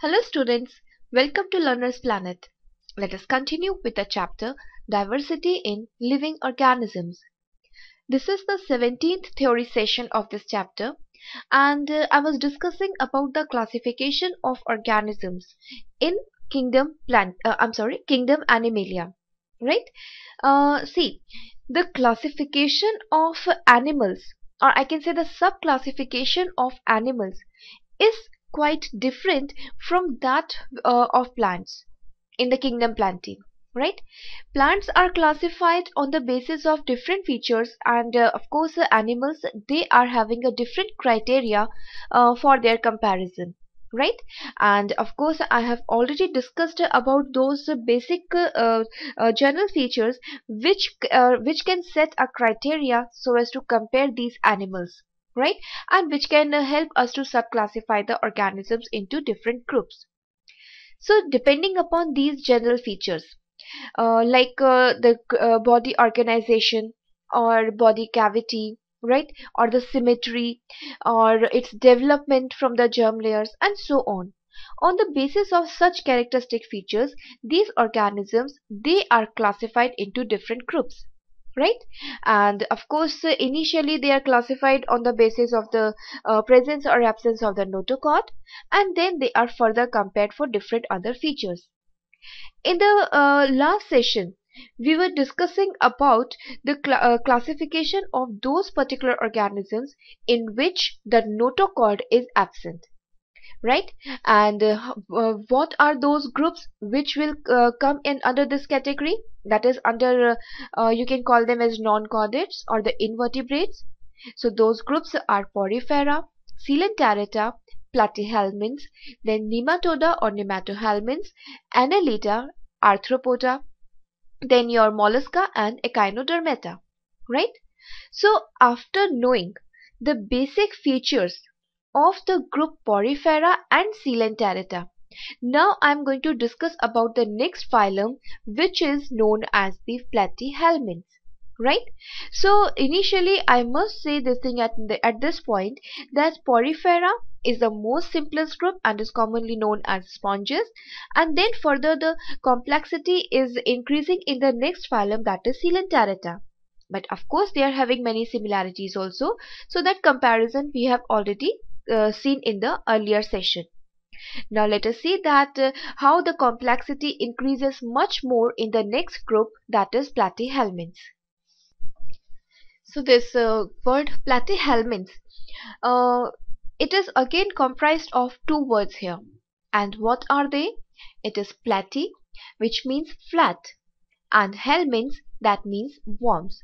Hello students, welcome to Learner's Planet. Let us continue with the chapter Diversity in Living Organisms. This is the 17th theory session of this chapter and uh, I was discussing about the classification of organisms in kingdom plant uh, I'm sorry kingdom Animalia right uh, see the classification of animals or I can say the sub classification of animals is quite different from that uh, of plants in the kingdom plantae right plants are classified on the basis of different features and uh, of course uh, animals they are having a different criteria uh, for their comparison right and of course i have already discussed about those basic uh, uh, general features which uh, which can set a criteria so as to compare these animals right and which can help us to subclassify the organisms into different groups so depending upon these general features uh, like uh, the uh, body organization or body cavity right or the symmetry or its development from the germ layers and so on on the basis of such characteristic features these organisms they are classified into different groups right and of course uh, initially they are classified on the basis of the uh, presence or absence of the notochord and then they are further compared for different other features in the uh, last session we were discussing about the cl uh, classification of those particular organisms in which the notochord is absent right and uh, uh, what are those groups which will uh, come in under this category that is under uh, you can call them as non-chordates or the invertebrates so those groups are porifera coelenterata platyhelminths then nematoda or nematohelminths annelida arthropoda then your mollusca and echinodermata right so after knowing the basic features of the group Porifera and Coelenterata. Now I am going to discuss about the next phylum which is known as the platyhelminths right so initially i must say this thing at, the, at this point that porifera is the most simplest group and is commonly known as sponges and then further the complexity is increasing in the next phylum that is coelenterata but of course they are having many similarities also so that comparison we have already uh, seen in the earlier session. Now let us see that uh, how the complexity increases much more in the next group that is platyhelminths. So this uh, word platyhelminths, uh, it is again comprised of two words here. And what are they? It is platy which means flat and helminths that means worms.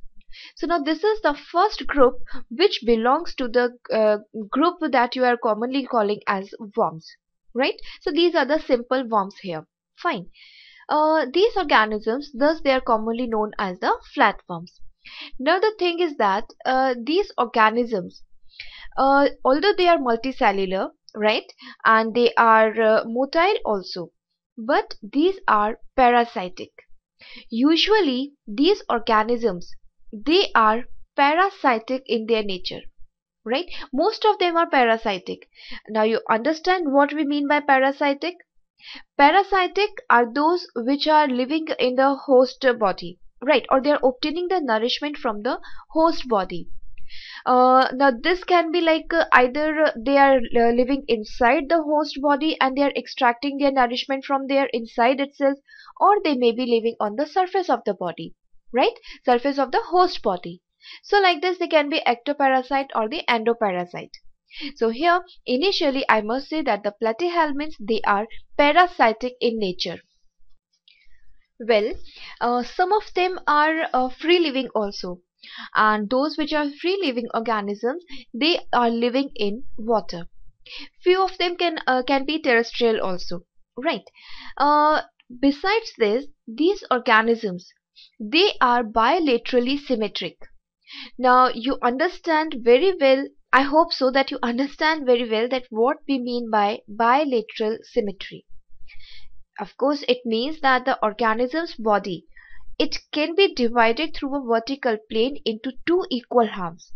So now this is the first group which belongs to the uh, group that you are commonly calling as worms, right? So these are the simple worms here. Fine. Uh, these organisms, thus they are commonly known as the flatworms. Now the thing is that uh, these organisms, uh, although they are multicellular, right, and they are uh, motile also, but these are parasitic. Usually, these organisms they are parasitic in their nature right most of them are parasitic now you understand what we mean by parasitic parasitic are those which are living in the host body right or they are obtaining the nourishment from the host body uh, now this can be like uh, either they are uh, living inside the host body and they are extracting their nourishment from their inside itself or they may be living on the surface of the body right surface of the host body so like this they can be ectoparasite or the endoparasite so here initially i must say that the platyhelminths they are parasitic in nature well uh, some of them are uh, free living also and those which are free living organisms they are living in water few of them can uh, can be terrestrial also right uh, besides this these organisms they are bilaterally symmetric. Now you understand very well, I hope so that you understand very well that what we mean by bilateral symmetry. Of course it means that the organism's body it can be divided through a vertical plane into two equal halves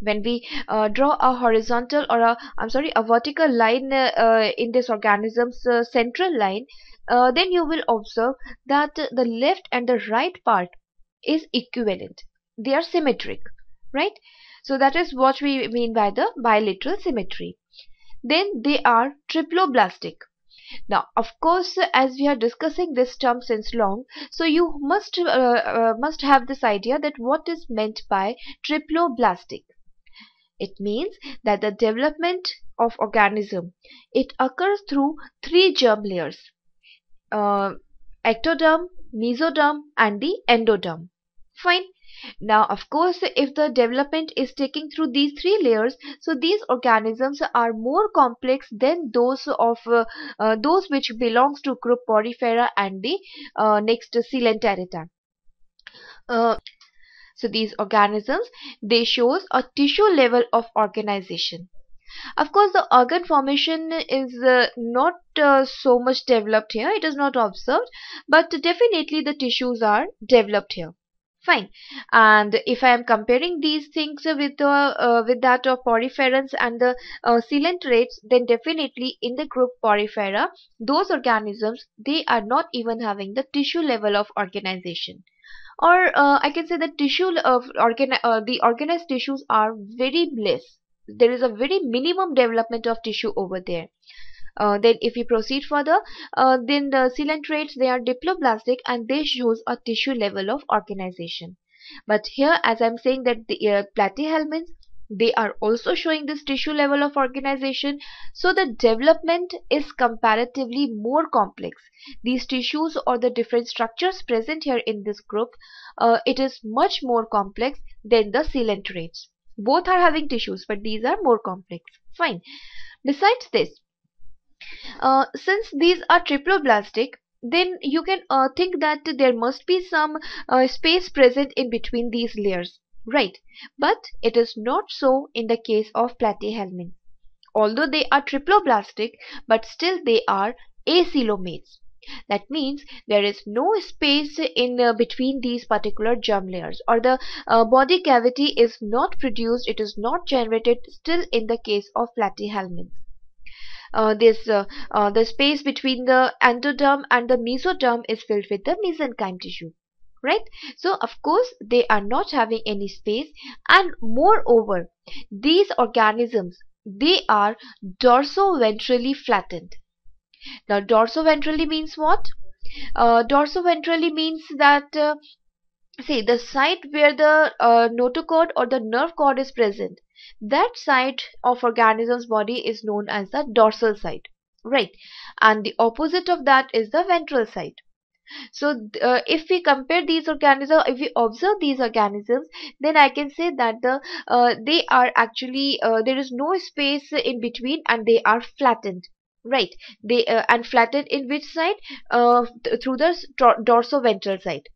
when we uh, draw a horizontal or a i'm sorry a vertical line uh, uh in this organism's uh, central line uh, then you will observe that the left and the right part is equivalent they are symmetric right so that is what we mean by the bilateral symmetry then they are triploblastic now of course as we are discussing this term since long so you must uh, must have this idea that what is meant by triploblastic it means that the development of organism it occurs through three germ layers uh, ectoderm mesoderm and the endoderm fine now of course if the development is taking through these three layers so these organisms are more complex than those of uh, uh, those which belongs to group porifera and the uh, next coelenterata uh, so these organisms, they shows a tissue level of organization. Of course, the organ formation is uh, not uh, so much developed here. It is not observed, but definitely the tissues are developed here. Fine. And if I am comparing these things with the uh, uh, with that of poriferans and the uh, then definitely in the group porifera, those organisms they are not even having the tissue level of organization or uh, I can say the tissue of uh, organ uh, the organized tissues are very less. There is a very minimum development of tissue over there. Uh, then if we proceed further, uh, then the ciliatrates they are diploblastic and they shows a tissue level of organization. But here as I'm saying that the uh, platyhelminths they are also showing this tissue level of organization, so the development is comparatively more complex. These tissues or the different structures present here in this group, uh, it is much more complex than the coelenterates. Both are having tissues, but these are more complex. Fine. Besides this, uh, since these are triploblastic, then you can uh, think that there must be some uh, space present in between these layers right, but it is not so in the case of platyhelminths. Although they are triploblastic, but still they are acylomates. That means there is no space in uh, between these particular germ layers or the uh, body cavity is not produced, it is not generated still in the case of platyhelminths. Uh, this uh, uh, the space between the endoderm and the mesoderm is filled with the mesenchyme tissue right so of course they are not having any space and moreover these organisms they are dorsoventrally flattened now dorsoventrally means what uh, dorsoventrally means that uh, see the site where the uh, notochord or the nerve cord is present that side of organism's body is known as the dorsal side right and the opposite of that is the ventral side so uh, if we compare these organisms if we observe these organisms then i can say that the uh, they are actually uh, there is no space in between and they are flattened right they uh, and flattened in which side uh, th through the dorsoventral side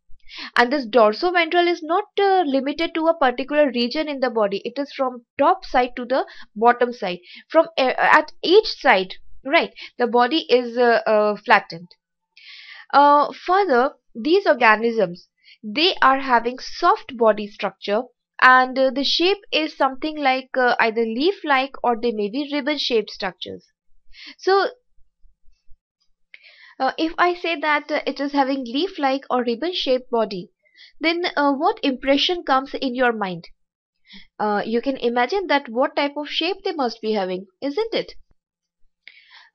and this dorsoventral is not uh, limited to a particular region in the body it is from top side to the bottom side from uh, at each side right the body is uh, uh flattened uh, further, these organisms, they are having soft body structure and uh, the shape is something like uh, either leaf-like or they may be ribbon-shaped structures. So, uh, if I say that uh, it is having leaf-like or ribbon-shaped body, then uh, what impression comes in your mind? you can imagine that what type of shape they must be having, isn't it?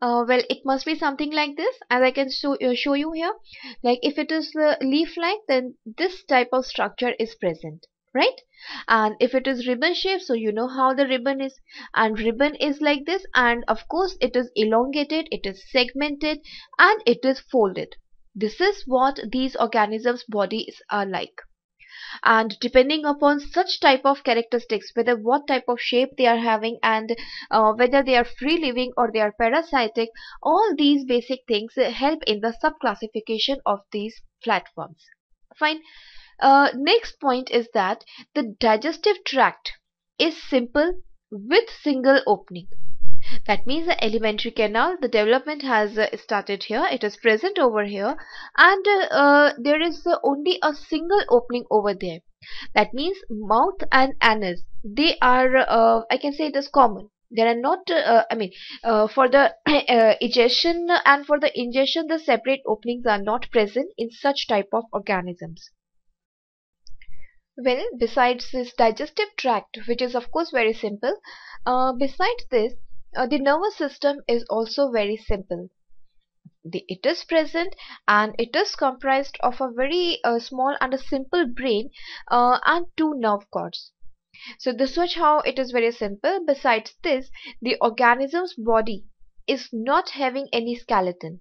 uh, well it must be something like this as I can show, uh, show you here like if it is uh, leaf like then this type of structure is present right and if it is ribbon shape so you know how the ribbon is and ribbon is like this and of course it is elongated it is segmented and it is folded this is what these organisms bodies are like and depending upon such type of characteristics whether what type of shape they are having and uh, whether they are free living or they are parasitic all these basic things help in the subclassification of these platforms fine uh, next point is that the digestive tract is simple with single opening that means the elementary canal the development has uh, started here it is present over here and uh, uh, there is only a single opening over there that means mouth and anus they are I can say it is common there are not uh, i mean uh, for the uh, egestion and for the ingestion the separate openings are not present in such type of organisms well besides this digestive tract which is of course very simple besides this uh, the nervous system is also very simple. The, it is present and it is comprised of a very uh, small and a simple brain uh, and two nerve cords. So this is how it is very simple. Besides this, the organism's body is not having any skeleton.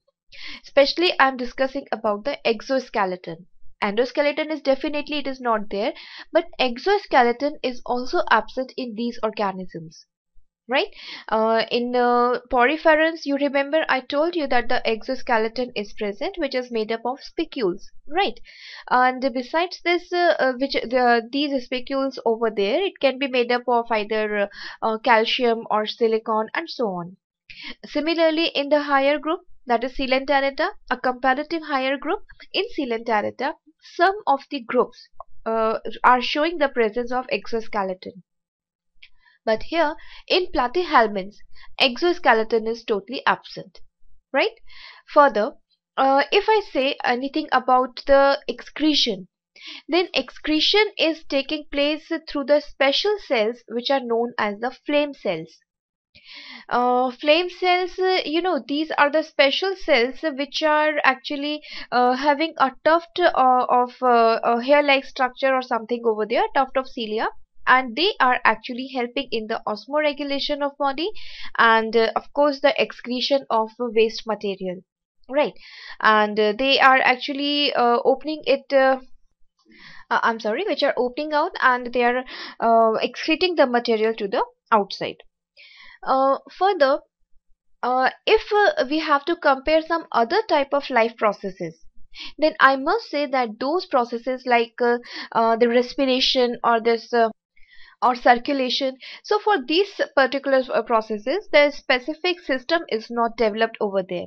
Especially I am discussing about the exoskeleton. Endoskeleton is definitely it is not there but exoskeleton is also absent in these organisms right uh, in the uh, poriferans you remember I told you that the exoskeleton is present which is made up of spicules right and besides this uh, uh, these spicules over there it can be made up of either uh, calcium or silicon and so on similarly in the higher group that is Coelenterata a comparative higher group in Coelenterata some of the groups uh, are showing the presence of exoskeleton but here in platyhelminths, exoskeleton is totally absent, right? Further, uh, if I say anything about the excretion, then excretion is taking place through the special cells which are known as the flame cells. Uh, flame cells, you know, these are the special cells which are actually uh, having a tuft uh, of uh, a hair-like structure or something over there, tuft of cilia and they are actually helping in the osmoregulation of body and uh, of course the excretion of uh, waste material right and uh, they are actually uh, opening it uh, uh, I'm sorry which are opening out and they are excreting the material to the outside further if we have to compare some other type of life processes then I must say that those processes like the respiration or this or circulation. So for these particular uh, processes, the specific system is not developed over there.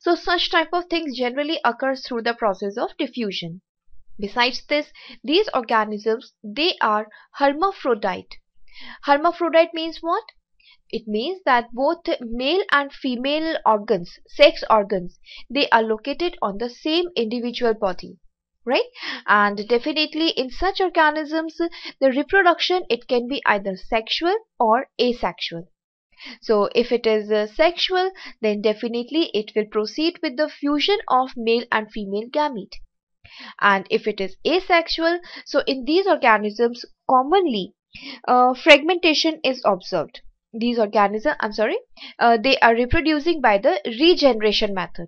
So such type of things generally occurs through the process of diffusion. Besides this, these organisms, they are hermaphrodite. Hermaphrodite means what? It means that both male and female organs, sex organs, they are located on the same individual body right and definitely in such organisms the reproduction it can be either sexual or asexual so if it is uh, sexual then definitely it will proceed with the fusion of male and female gamete and if it is asexual so in these organisms commonly uh, fragmentation is observed these organisms i'm sorry uh, they are reproducing by the regeneration method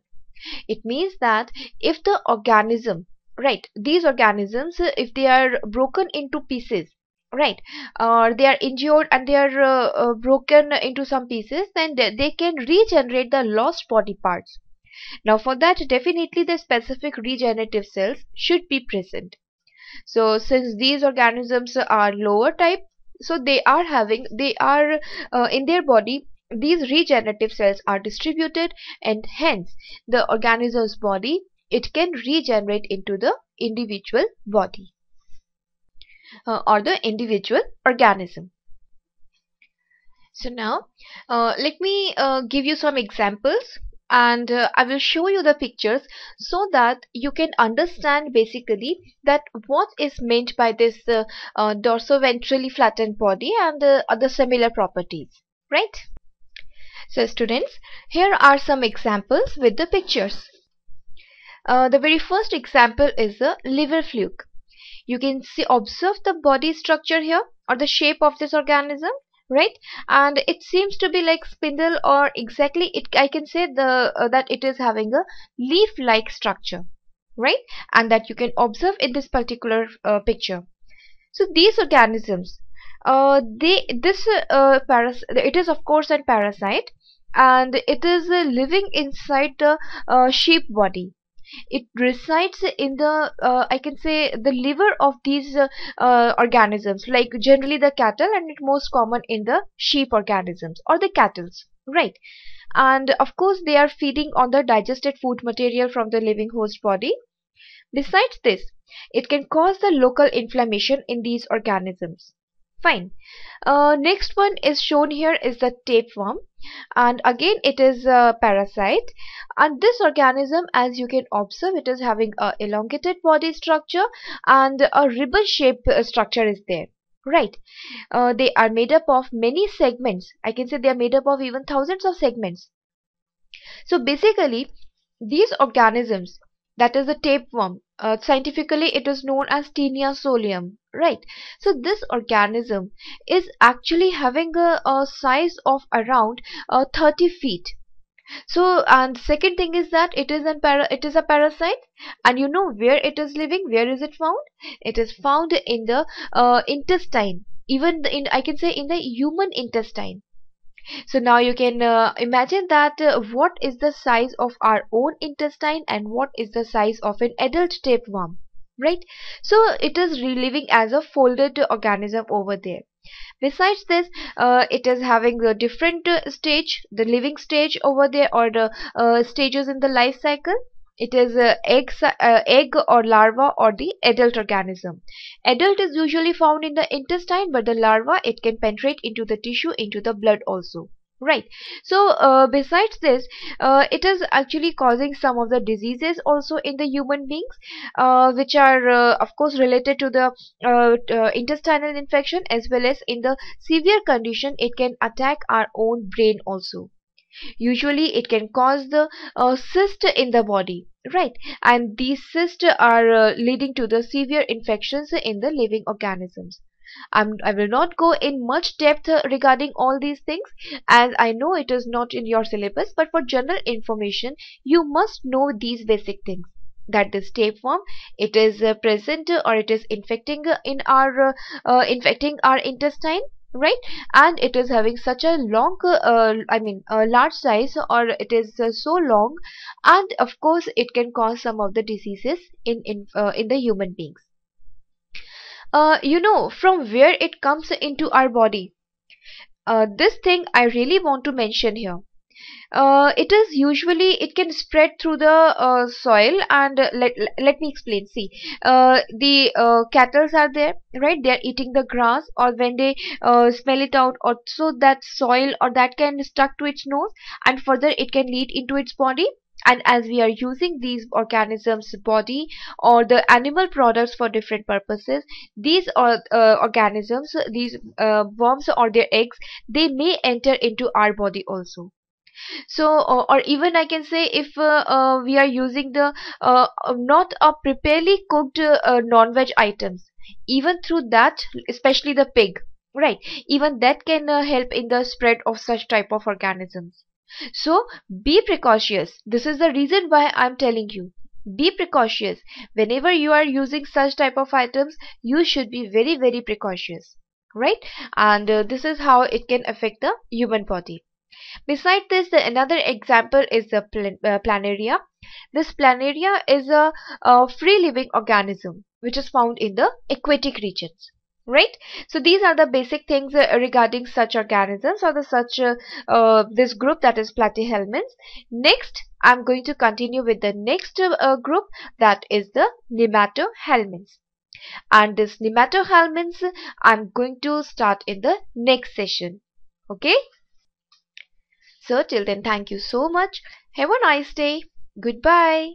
it means that if the organism right these organisms uh, if they are broken into pieces right or uh, they are injured and they are uh, uh, broken into some pieces then they, they can regenerate the lost body parts now for that definitely the specific regenerative cells should be present so since these organisms are lower type so they are having they are uh, in their body these regenerative cells are distributed and hence the organism's body it can regenerate into the individual body uh, or the individual organism. So now uh, let me uh, give you some examples and uh, I will show you the pictures so that you can understand basically that what is meant by this uh, uh, dorsoventrally flattened body and the other similar properties right. So students here are some examples with the pictures. Uh, the very first example is a liver fluke. You can see observe the body structure here or the shape of this organism right and it seems to be like spindle or exactly it I can say the uh, that it is having a leaf like structure right and that you can observe in this particular uh, picture so these organisms uh, they this uh, paras it is of course a parasite and it is uh, living inside the uh, sheep body it resides in the uh, i can say the liver of these uh, uh, organisms like generally the cattle and it most common in the sheep organisms or the cattle's right and of course they are feeding on the digested food material from the living host body besides this it can cause the local inflammation in these organisms fine uh, next one is shown here is the tapeworm and again it is a parasite and this organism as you can observe it is having a elongated body structure and a ribbon shaped uh, structure is there right uh, they are made up of many segments i can say they are made up of even thousands of segments so basically these organisms that is the tapeworm uh, scientifically it is known as tinea solium right so this organism is actually having a, a size of around uh, 30 feet so and second thing is that it is an para it is a parasite and you know where it is living where is it found it is found in the uh, intestine even in I can say in the human intestine so now you can uh, imagine that uh, what is the size of our own intestine and what is the size of an adult tapeworm right so it is reliving as a folded organism over there besides this uh, it is having the different uh, stage the living stage over there or the uh, stages in the life cycle it is a uh, egg, uh, egg or larva or the adult organism adult is usually found in the intestine but the larva it can penetrate into the tissue into the blood also right so uh, besides this uh, it is actually causing some of the diseases also in the human beings uh, which are uh, of course related to the intestinal infection as well as in the severe condition it can attack our own brain also usually it can cause the uh, cyst in the body right and these cysts are uh, leading to the severe infections in the living organisms I'm, i will not go in much depth regarding all these things as I know it is not in your syllabus but for general information you must know these basic things That this tapeworm it is uh, present or it is infecting in our uh, uh infecting our intestine right and it is having such a long uh, i mean a large size or it is uh, so long and of course it can cause some of the diseases in in uh, in the human beings uh, you know from where it comes into our body uh, this thing i really want to mention here uh, it is usually it can spread through the uh, soil and uh, let, let me explain see uh, the uh, cattles are there right they are eating the grass or when they uh, smell it out also that soil or that can stuck to its nose and further it can lead into its body and as we are using these organisms body or the animal products for different purposes these uh, uh organisms these uh, worms or their eggs they may enter into our body also so uh, or even I can say if uh, uh, we are using the not a preparely cooked non-veg items even through that especially the pig right even that can help in the spread of such type of organisms so be precautious this is the reason why I'm telling you be precautious whenever you are using such type of items you should be very very precautious right and uh, this is how it can affect the human body Beside this, the another example is the plan uh, planaria. This planaria is a, a free-living organism which is found in the aquatic regions right so these are the basic things uh, regarding such organisms or the such uh, uh, this group that is platyhelminths next i'm going to continue with the next uh, uh, group that is the nematohelminths and this nematohelminths i'm going to start in the next session okay so till then thank you so much. Have a nice day. Goodbye.